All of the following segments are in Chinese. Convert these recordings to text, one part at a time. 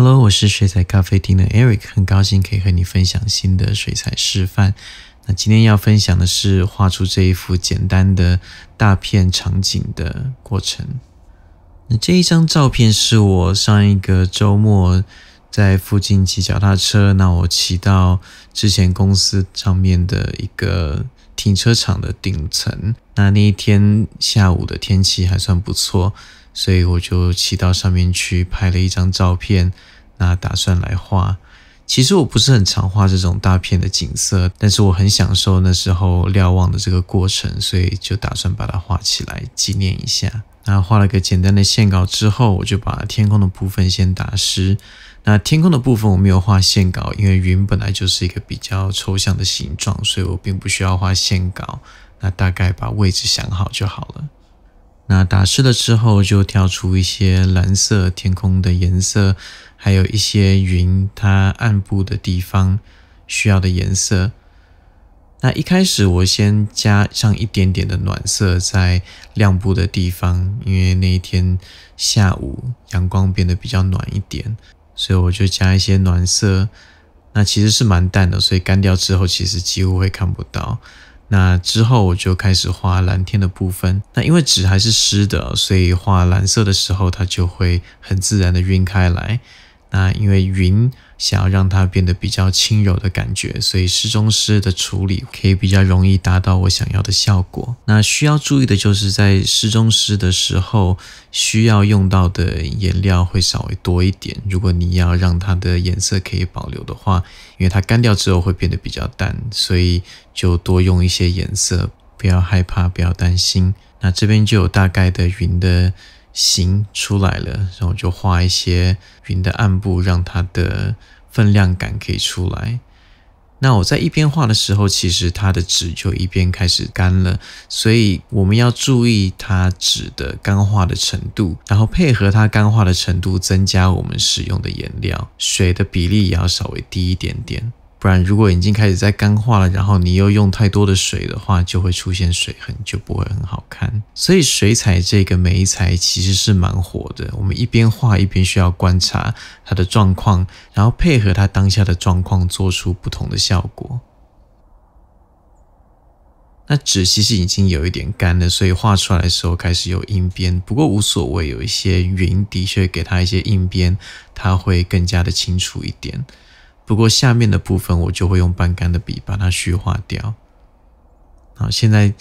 Hello，我是水彩咖啡厅的 Eric，很高兴可以和你分享新的水彩示范。那今天要分享的是画出这一幅简单的大片场景的过程。那这一张照片是我上一个周末在附近骑脚踏车，那我骑到之前公司上面的一个停车场的顶层。那那一天下午的天气还算不错，所以我就骑到上面去拍了一张照片。那打算来画，其实我不是很常画这种大片的景色，但是我很享受那时候瞭望的这个过程，所以就打算把它画起来纪念一下。那画了个简单的线稿之后，我就把天空的部分先打湿。那天空的部分我没有画线稿，因为云本来就是一个比较抽象的形状，所以我并不需要画线稿。那大概把位置想好就好了。那打湿了之后，就调出一些蓝色天空的颜色。还有一些云，它暗部的地方需要的颜色。那一开始我先加上一点点的暖色在亮部的地方，因为那一天下午阳光变得比较暖一点，所以我就加一些暖色。那其实是蛮淡的，所以干掉之后其实几乎会看不到。那之后我就开始画蓝天的部分。那因为纸还是湿的，所以画蓝色的时候它就会很自然的晕开来。那因为云想要让它变得比较轻柔的感觉，所以失中师的处理可以比较容易达到我想要的效果。那需要注意的就是在失中式的时候需要用到的颜料会稍微多一点。如果你要让它的颜色可以保留的话，因为它干掉之后会变得比较淡，所以就多用一些颜色，不要害怕，不要担心。那这边就有大概的云的。形出来了，然后就画一些云的暗部，让它的分量感可以出来。那我在一边画的时候，其实它的纸就一边开始干了，所以我们要注意它纸的干化的程度，然后配合它干化的程度增加我们使用的颜料水的比例，也要稍微低一点点。不然，如果已经开始在干化了，然后你又用太多的水的话，就会出现水痕，就不会很好看。所以，水彩这个眉材其实是蛮火的。我们一边画一边需要观察它的状况，然后配合它当下的状况做出不同的效果。那纸其实已经有一点干了，所以画出来的时候开始有硬边，不过无所谓。有一些云的确给它一些硬边，它会更加的清楚一点。不过下面的部分我就会用半干的笔把它虚化掉。好，现在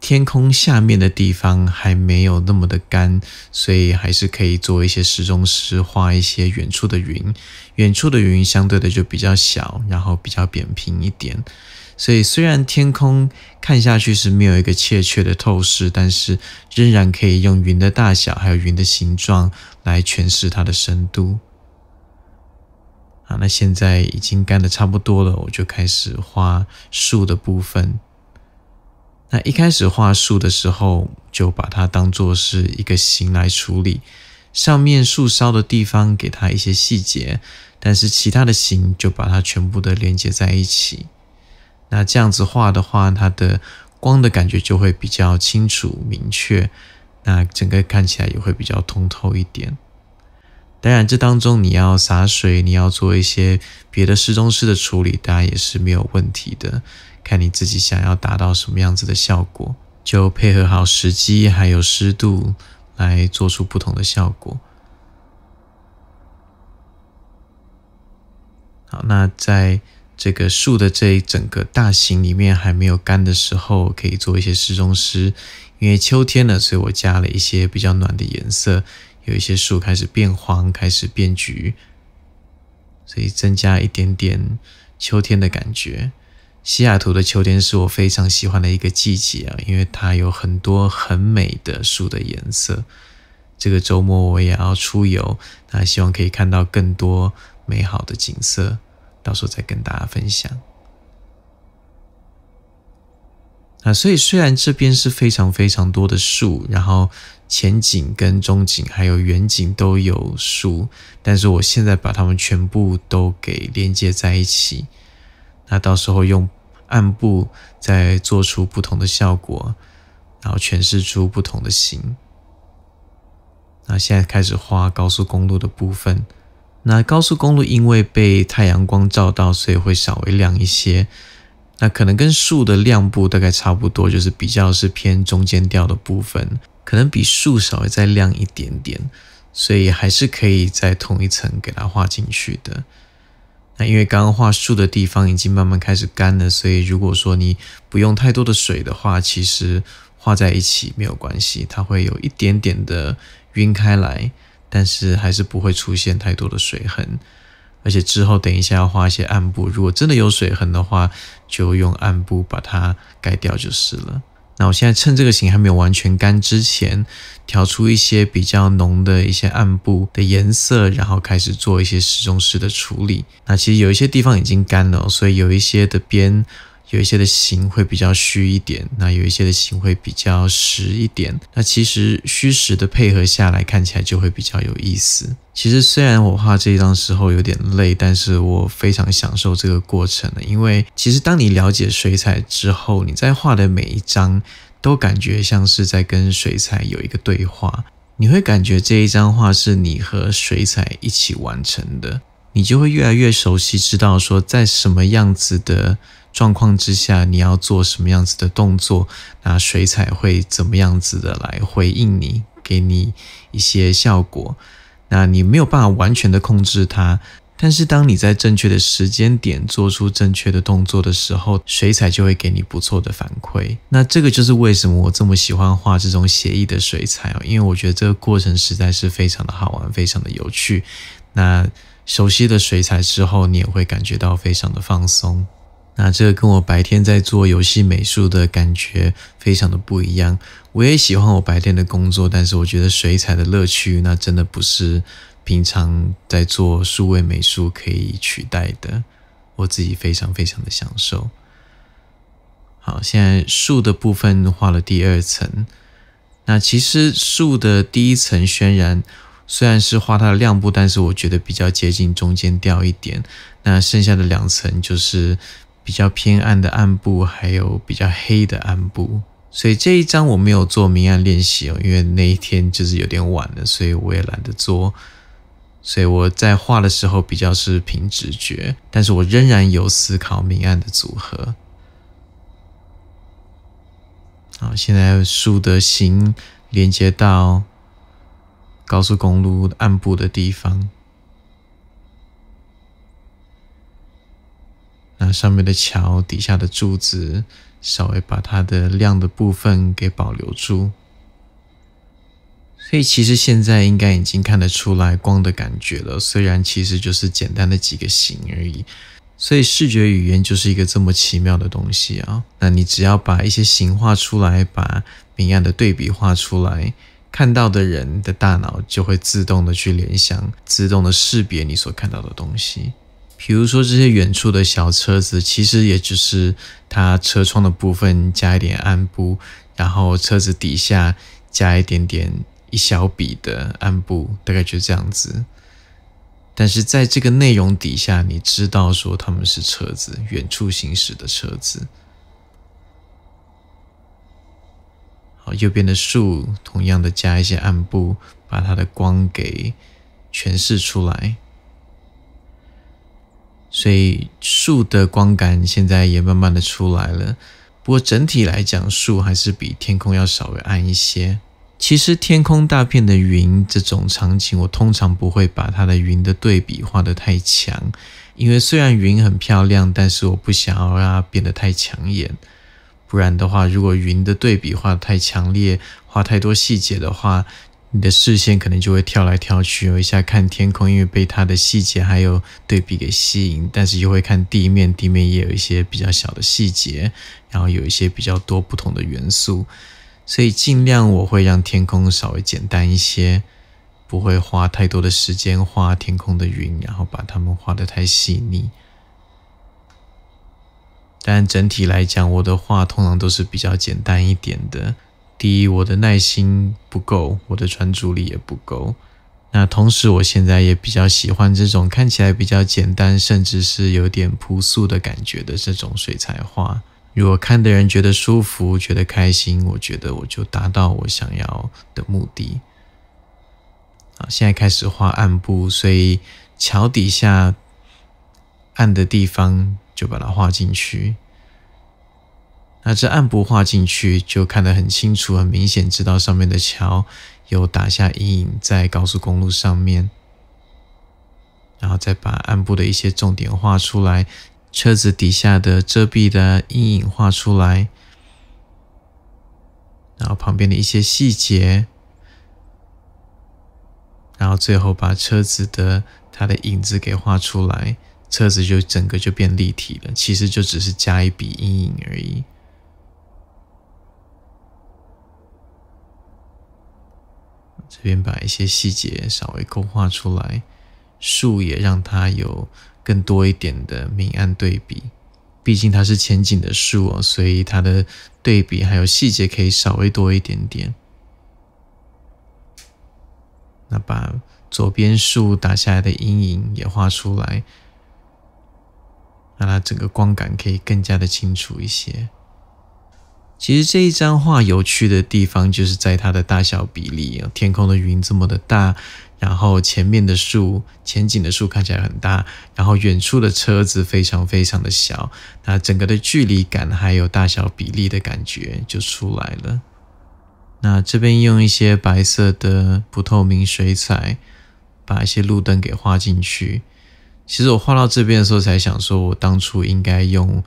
天空下面的地方还没有那么的干，所以还是可以做一些时钟师画一些远处的云。远处的云相对的就比较小，然后比较扁平一点。所以虽然天空看下去是没有一个确切的透视，但是仍然可以用云的大小还有云的形状来诠释它的深度。啊，那现在已经干的差不多了，我就开始画树的部分。那一开始画树的时候，就把它当做是一个形来处理，上面树梢的地方给它一些细节，但是其他的形就把它全部的连接在一起。那这样子画的话，它的光的感觉就会比较清楚明确，那整个看起来也会比较通透一点。当然，这当中你要洒水，你要做一些别的湿中湿的处理，当然也是没有问题的。看你自己想要达到什么样子的效果，就配合好时机还有湿度来做出不同的效果。好，那在这个树的这一整个大型里面还没有干的时候，可以做一些湿中湿，因为秋天了，所以我加了一些比较暖的颜色。有一些树开始变黄，开始变橘，所以增加一点点秋天的感觉。西雅图的秋天是我非常喜欢的一个季节啊，因为它有很多很美的树的颜色。这个周末我也要出游，那希望可以看到更多美好的景色，到时候再跟大家分享。啊，所以虽然这边是非常非常多的树，然后前景、跟中景还有远景都有树，但是我现在把它们全部都给连接在一起，那到时候用暗部再做出不同的效果，然后诠释出不同的形。那现在开始画高速公路的部分，那高速公路因为被太阳光照到，所以会稍微亮一些。那可能跟树的亮部大概差不多，就是比较是偏中间调的部分，可能比树稍微再亮一点点，所以还是可以在同一层给它画进去的。那因为刚刚画树的地方已经慢慢开始干了，所以如果说你不用太多的水的话，其实画在一起没有关系，它会有一点点的晕开来，但是还是不会出现太多的水痕。而且之后等一下要画一些暗部，如果真的有水痕的话，就用暗部把它盖掉就是了。那我现在趁这个型还没有完全干之前，调出一些比较浓的一些暗部的颜色，然后开始做一些时钟式的处理。那其实有一些地方已经干了，所以有一些的边。有一些的形会比较虚一点，那有一些的形会比较实一点。那其实虚实的配合下来看起来就会比较有意思。其实虽然我画这一张时候有点累，但是我非常享受这个过程的。因为其实当你了解水彩之后，你在画的每一张都感觉像是在跟水彩有一个对话。你会感觉这一张画是你和水彩一起完成的。你就会越来越熟悉，知道说在什么样子的。状况之下，你要做什么样子的动作？那水彩会怎么样子的来回应你，给你一些效果？那你没有办法完全的控制它，但是当你在正确的时间点做出正确的动作的时候，水彩就会给你不错的反馈。那这个就是为什么我这么喜欢画这种写意的水彩哦，因为我觉得这个过程实在是非常的好玩，非常的有趣。那熟悉的水彩之后，你也会感觉到非常的放松。那这个跟我白天在做游戏美术的感觉非常的不一样。我也喜欢我白天的工作，但是我觉得水彩的乐趣，那真的不是平常在做数位美术可以取代的。我自己非常非常的享受。好，现在树的部分画了第二层。那其实树的第一层渲染虽然是画它的亮部，但是我觉得比较接近中间调一点。那剩下的两层就是。比较偏暗的暗部，还有比较黑的暗部，所以这一张我没有做明暗练习哦，因为那一天就是有点晚了，所以我也懒得做。所以我在画的时候比较是凭直觉，但是我仍然有思考明暗的组合。好，现在树的形连接到高速公路暗部的地方。上面的桥，底下的柱子，稍微把它的亮的部分给保留住。所以其实现在应该已经看得出来光的感觉了，虽然其实就是简单的几个形而已。所以视觉语言就是一个这么奇妙的东西啊！那你只要把一些形画出来，把明暗的对比画出来，看到的人的大脑就会自动的去联想，自动的识别你所看到的东西。比如说这些远处的小车子，其实也只是它车窗的部分加一点暗部，然后车子底下加一点点一小笔的暗部，大概就这样子。但是在这个内容底下，你知道说他们是车子，远处行驶的车子。好，右边的树同样的加一些暗部，把它的光给诠释出来。所以树的光感现在也慢慢的出来了，不过整体来讲，树还是比天空要稍微暗一些。其实天空大片的云这种场景，我通常不会把它的云的对比画得太强，因为虽然云很漂亮，但是我不想要让它变得太抢眼。不然的话，如果云的对比画太强烈，画太多细节的话。你的视线可能就会跳来跳去，有一下看天空，因为被它的细节还有对比给吸引；但是又会看地面，地面也有一些比较小的细节，然后有一些比较多不同的元素。所以尽量我会让天空稍微简单一些，不会花太多的时间画天空的云，然后把它们画的太细腻。但整体来讲，我的画通常都是比较简单一点的。第一，我的耐心不够，我的专注力也不够。那同时，我现在也比较喜欢这种看起来比较简单，甚至是有点朴素的感觉的这种水彩画。如果看的人觉得舒服，觉得开心，我觉得我就达到我想要的目的。好，现在开始画暗部，所以桥底下暗的地方就把它画进去。那这暗部画进去就看得很清楚、很明显，知道上面的桥有打下阴影在高速公路上面。然后再把暗部的一些重点画出来，车子底下的遮蔽的阴影画出来，然后旁边的一些细节，然后最后把车子的它的影子给画出来，车子就整个就变立体了。其实就只是加一笔阴影而已。这边把一些细节稍微勾画出来，树也让它有更多一点的明暗对比。毕竟它是前景的树哦，所以它的对比还有细节可以稍微多一点点。那把左边树打下来的阴影也画出来，让它整个光感可以更加的清楚一些。其实这一张画有趣的地方，就是在它的大小比例啊，天空的云这么的大，然后前面的树、前景的树看起来很大，然后远处的车子非常非常的小，那整个的距离感还有大小比例的感觉就出来了。那这边用一些白色的不透明水彩，把一些路灯给画进去。其实我画到这边的时候，才想说我当初应该用。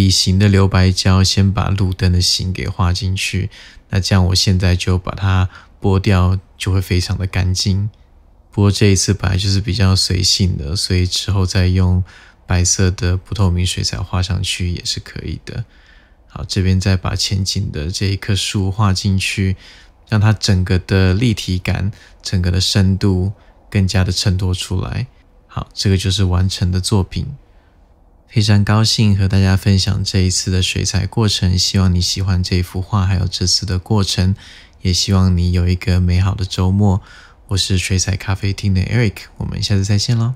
笔形的留白胶，先把路灯的形给画进去，那这样我现在就把它剥掉，就会非常的干净。不过这一次本来就是比较随性的，所以之后再用白色的不透明水彩画上去也是可以的。好，这边再把前景的这一棵树画进去，让它整个的立体感、整个的深度更加的衬托出来。好，这个就是完成的作品。非常高兴和大家分享这一次的水彩过程，希望你喜欢这幅画，还有这次的过程，也希望你有一个美好的周末。我是水彩咖啡厅的 Eric，我们下次再见喽。